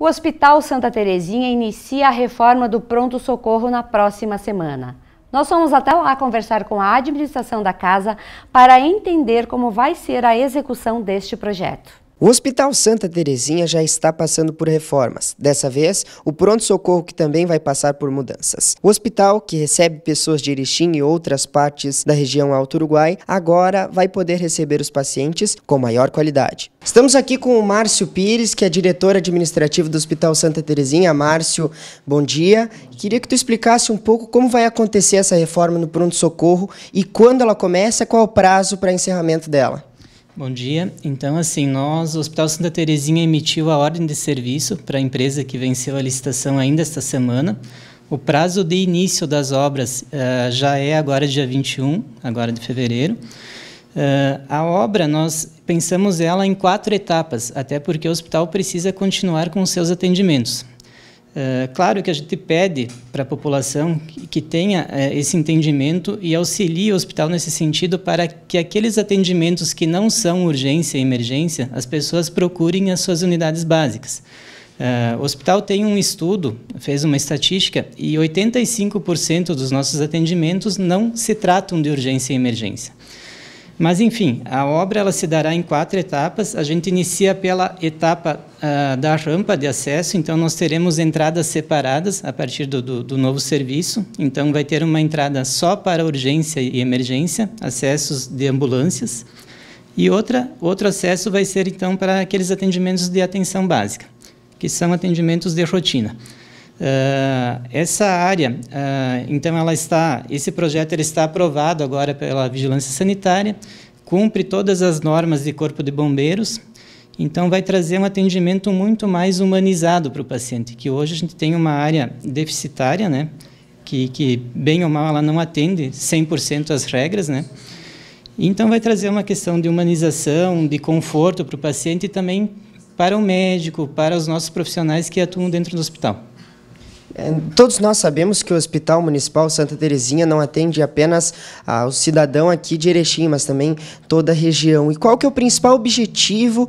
O Hospital Santa Terezinha inicia a reforma do pronto-socorro na próxima semana. Nós fomos até lá conversar com a administração da casa para entender como vai ser a execução deste projeto. O Hospital Santa Terezinha já está passando por reformas. Dessa vez, o pronto-socorro que também vai passar por mudanças. O hospital, que recebe pessoas de Erechim e outras partes da região Alto Uruguai, agora vai poder receber os pacientes com maior qualidade. Estamos aqui com o Márcio Pires, que é diretor administrativo do Hospital Santa Terezinha. Márcio, bom dia. Queria que tu explicasse um pouco como vai acontecer essa reforma no pronto-socorro e quando ela começa, qual o prazo para encerramento dela. Bom dia. Então, assim, nós, o Hospital Santa Terezinha emitiu a ordem de serviço para a empresa que venceu a licitação ainda esta semana. O prazo de início das obras uh, já é agora dia 21, agora de fevereiro. Uh, a obra, nós pensamos ela em quatro etapas, até porque o hospital precisa continuar com seus atendimentos. Eh, claro que a gente pede para a população que, tenha eh, esse entendimento e auxilie o hospital nesse sentido para que aqueles atendimentos que não são urgência e emergência, as pessoas procurem as suas unidades básicas. Eh, o hospital tem um estudo, fez uma estatística, e 85% dos nossos atendimentos não se tratam de urgência e emergência. Mas, enfim, a obra ela se dará em quatro etapas. A gente inicia pela etapa da rampa de acesso, então nós teremos entradas separadas a partir do, do, do, novo serviço. Então vai ter uma entrada só para urgência e emergência, acessos de ambulâncias, e outra, outro acesso vai ser então para aqueles atendimentos de atenção básica, que são atendimentos de rotina. Uh, essa área, uh, então, ela está. Esse projeto ele está aprovado agora pela Vigilância Sanitária, cumpre todas as normas de Corpo de Bombeiros, então, vai trazer um atendimento muito mais humanizado para o paciente, que hoje a gente tem uma área deficitária, né? Que, que bem ou mal ela não atende 100% as regras, né? Então, vai trazer uma questão de humanização, de conforto para o paciente e também para o médico, para os nossos profissionais que atuam dentro do hospital. É, todos nós sabemos que o Hospital Municipal Santa Terezinha não atende apenas ao ah, cidadão aqui de Erechim, mas também toda a região. E qual que é o principal objetivo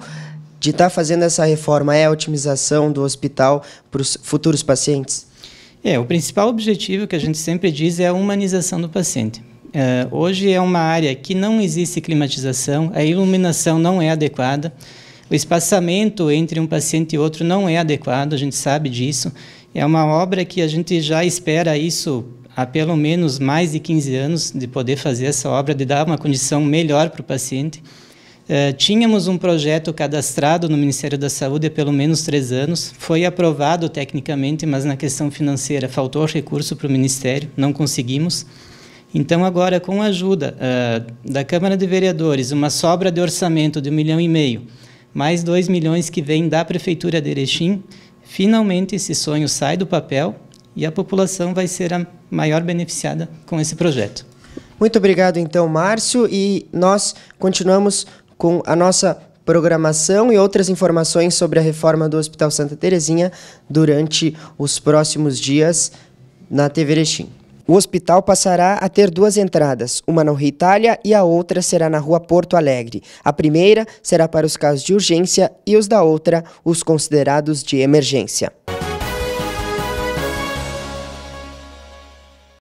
de estar tá fazendo essa reforma é a otimização do hospital para os futuros pacientes? É, o principal objetivo que a gente sempre diz é a humanização do paciente. É, hoje é uma área que não existe climatização, a iluminação não é adequada, o espaçamento entre um paciente e outro não é adequado, a gente sabe disso. É uma obra que a gente já espera isso há pelo menos mais de 15 anos, de poder fazer essa obra, de dar uma condição melhor para o paciente. Eh, tínhamos um projeto cadastrado no Ministério da Saúde há pelo menos três anos, foi aprovado tecnicamente, mas na questão financeira faltou recurso para o Ministério, não conseguimos. Então, agora, com a ajuda uh, da Câmara de Vereadores, uma sobra de orçamento de um milhão e meio, mais dois milhões que vem da Prefeitura de Erechim, finalmente esse sonho sai do papel e a população vai ser a maior beneficiada com esse projeto. Muito obrigado, então, Márcio. E nós continuamos com a nossa programação e outras informações sobre a reforma do Hospital Santa Terezinha durante os próximos dias na TV Erechim. O hospital passará a ter duas entradas, uma na Rua Itália e a outra será na Rua Porto Alegre. A primeira será para os casos de urgência e os da outra, os considerados de emergência.